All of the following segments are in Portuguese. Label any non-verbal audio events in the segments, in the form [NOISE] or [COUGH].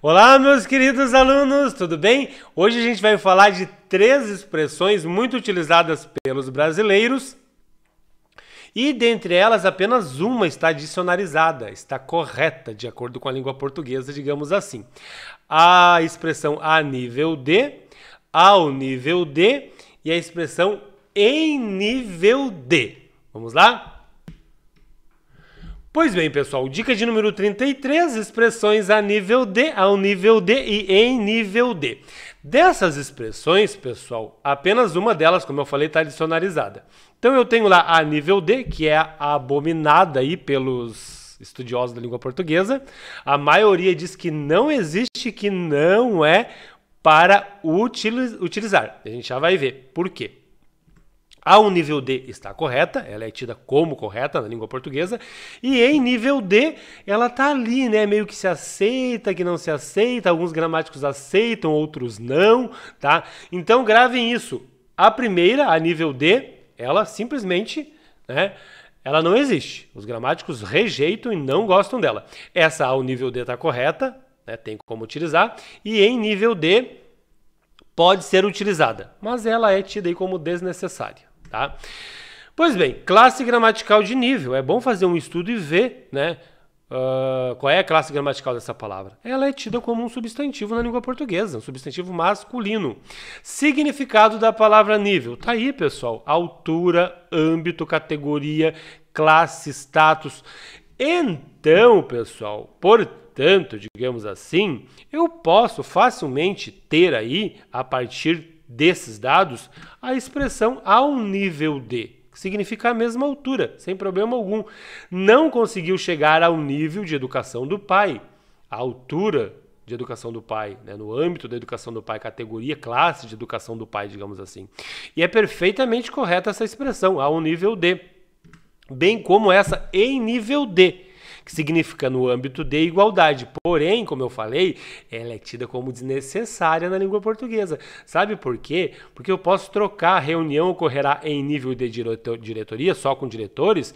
Olá, meus queridos alunos, tudo bem? Hoje a gente vai falar de três expressões muito utilizadas pelos brasileiros e dentre elas apenas uma está dicionarizada, está correta, de acordo com a língua portuguesa, digamos assim. A expressão a nível de, ao nível de e a expressão em nível de. Vamos lá? Pois bem, pessoal, dica de número 33, expressões a nível D, ao nível D e em nível D. Dessas expressões, pessoal, apenas uma delas, como eu falei, está adicionalizada Então eu tenho lá a nível D, que é abominada aí pelos estudiosos da língua portuguesa. A maioria diz que não existe, que não é para utilizar. A gente já vai ver por quê. Ao nível D está correta, ela é tida como correta na língua portuguesa, e em nível D ela tá ali, né, meio que se aceita, que não se aceita, alguns gramáticos aceitam, outros não, tá? Então gravem isso. A primeira, a nível D, ela simplesmente, né, ela não existe. Os gramáticos rejeitam e não gostam dela. Essa ao nível D está correta, né, tem como utilizar, e em nível D pode ser utilizada, mas ela é tida aí como desnecessária tá? Pois bem, classe gramatical de nível. É bom fazer um estudo e ver, né? Uh, qual é a classe gramatical dessa palavra? Ela é tida como um substantivo na língua portuguesa, um substantivo masculino. Significado da palavra nível. Tá aí, pessoal. Altura, âmbito, categoria, classe, status. Então, pessoal, portanto, digamos assim, eu posso facilmente ter aí, a partir desses dados a expressão ao nível de, que significa a mesma altura, sem problema algum. Não conseguiu chegar ao nível de educação do pai, a altura de educação do pai, né? no âmbito da educação do pai, categoria, classe de educação do pai, digamos assim. E é perfeitamente correta essa expressão, ao nível de, bem como essa em nível de que significa no âmbito de igualdade. Porém, como eu falei, ela é tida como desnecessária na língua portuguesa. Sabe por quê? Porque eu posso trocar, a reunião ocorrerá em nível de diretoria, só com diretores,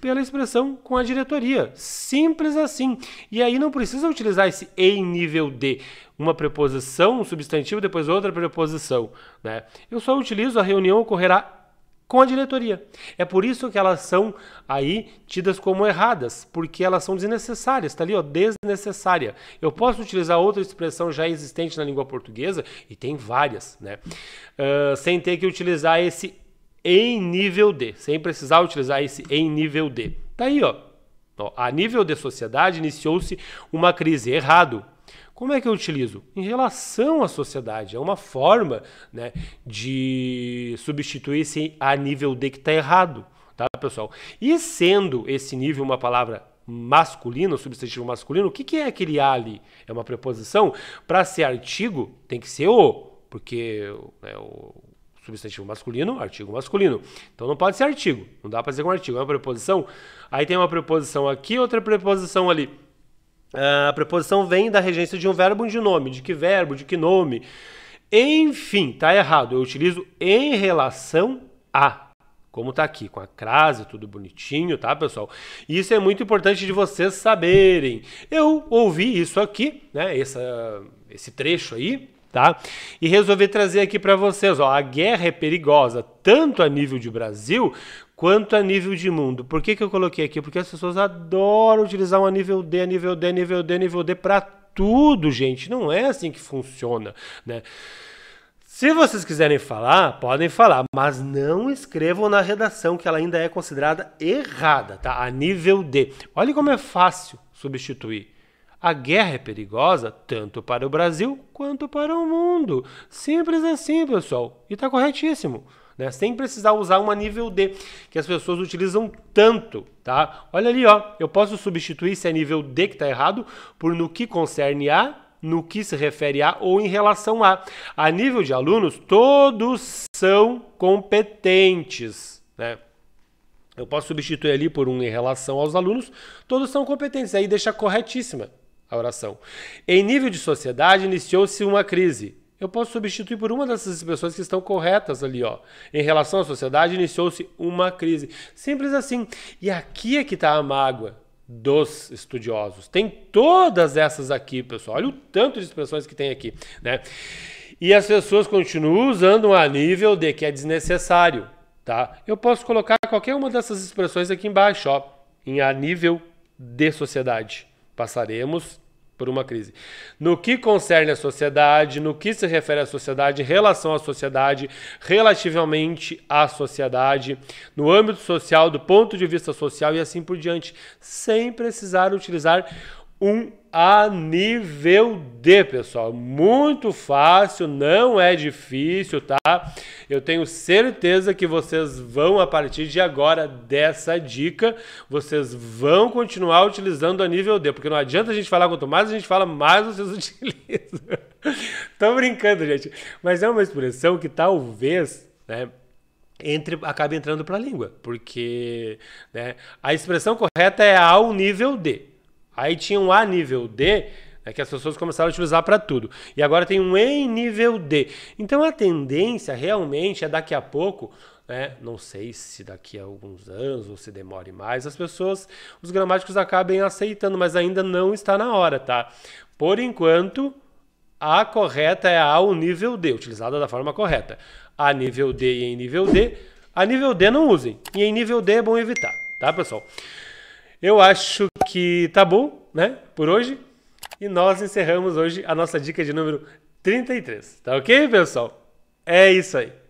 pela expressão com a diretoria. Simples assim. E aí não precisa utilizar esse em nível de uma preposição, um substantivo, depois outra preposição. Né? Eu só utilizo a reunião ocorrerá com a diretoria. É por isso que elas são aí tidas como erradas, porque elas são desnecessárias, está ali, ó, desnecessária. Eu posso utilizar outra expressão já existente na língua portuguesa, e tem várias, né? Uh, sem ter que utilizar esse em nível de, sem precisar utilizar esse em nível de. Tá aí, ó. ó a nível de sociedade iniciou-se uma crise errado, como é que eu utilizo? Em relação à sociedade. É uma forma né, de substituir esse a nível D que está errado, tá, pessoal? E sendo esse nível uma palavra masculino, substantivo masculino, o que, que é aquele ali? É uma preposição? Para ser artigo, tem que ser o, porque é o substantivo masculino, artigo masculino. Então não pode ser artigo, não dá para dizer com artigo, é uma preposição. Aí tem uma preposição aqui, outra preposição ali. Ah, a preposição vem da regência de um verbo ou de um nome. De que verbo, de que nome. Enfim, tá errado. Eu utilizo em relação a. Como tá aqui, com a crase, tudo bonitinho, tá, pessoal? Isso é muito importante de vocês saberem. Eu ouvi isso aqui, né? Essa, esse trecho aí, tá? E resolvi trazer aqui para vocês, ó, a guerra é perigosa tanto a nível de Brasil quanto a nível de mundo. Por que, que eu coloquei aqui? Porque as pessoas adoram utilizar um a nível D, a nível D, a nível D, a nível D para tudo, gente. Não é assim que funciona, né? Se vocês quiserem falar, podem falar, mas não escrevam na redação que ela ainda é considerada errada, tá? A nível D. Olha como é fácil substituir. A guerra é perigosa tanto para o Brasil quanto para o mundo. Simples assim, pessoal. E está corretíssimo. Né? Sem precisar usar uma nível D, que as pessoas utilizam tanto, tá? Olha ali, ó. Eu posso substituir se é nível D que está errado por no que concerne a, no que se refere a ou em relação a. A nível de alunos, todos são competentes, né? Eu posso substituir ali por um em relação aos alunos, todos são competentes, aí deixa corretíssima, a oração. Em nível de sociedade, iniciou-se uma crise. Eu posso substituir por uma dessas expressões que estão corretas ali, ó. Em relação à sociedade, iniciou-se uma crise. Simples assim. E aqui é que está a mágoa dos estudiosos. Tem todas essas aqui, pessoal. Olha o tanto de expressões que tem aqui, né? E as pessoas continuam usando a nível de que é desnecessário, tá? Eu posso colocar qualquer uma dessas expressões aqui embaixo, ó, em a nível de sociedade. Passaremos por uma crise. No que concerne a sociedade, no que se refere à sociedade, em relação à sociedade, relativamente à sociedade, no âmbito social, do ponto de vista social e assim por diante, sem precisar utilizar um a nível D, pessoal. Muito fácil, não é difícil, tá? Eu tenho certeza que vocês vão, a partir de agora, dessa dica, vocês vão continuar utilizando a nível D, porque não adianta a gente falar quanto mais a gente fala, mais vocês [LAUGHS] utilizam. Tô brincando, gente. Mas é uma expressão que talvez, né? entre, acaba entrando para a língua, porque né, a expressão correta é ao nível D. Aí tinha um A nível D, né, que as pessoas começaram a utilizar para tudo. E agora tem um E nível D. Então a tendência realmente é daqui a pouco né? Não sei se daqui a alguns anos ou se demore mais, as pessoas, os gramáticos acabem aceitando, mas ainda não está na hora, tá? Por enquanto, a correta é ao nível D, utilizada da forma correta. A nível D e em nível D. A nível D não usem. E em nível D é bom evitar, tá, pessoal? Eu acho que tá bom, né? Por hoje. E nós encerramos hoje a nossa dica de número 33. Tá ok, pessoal? É isso aí.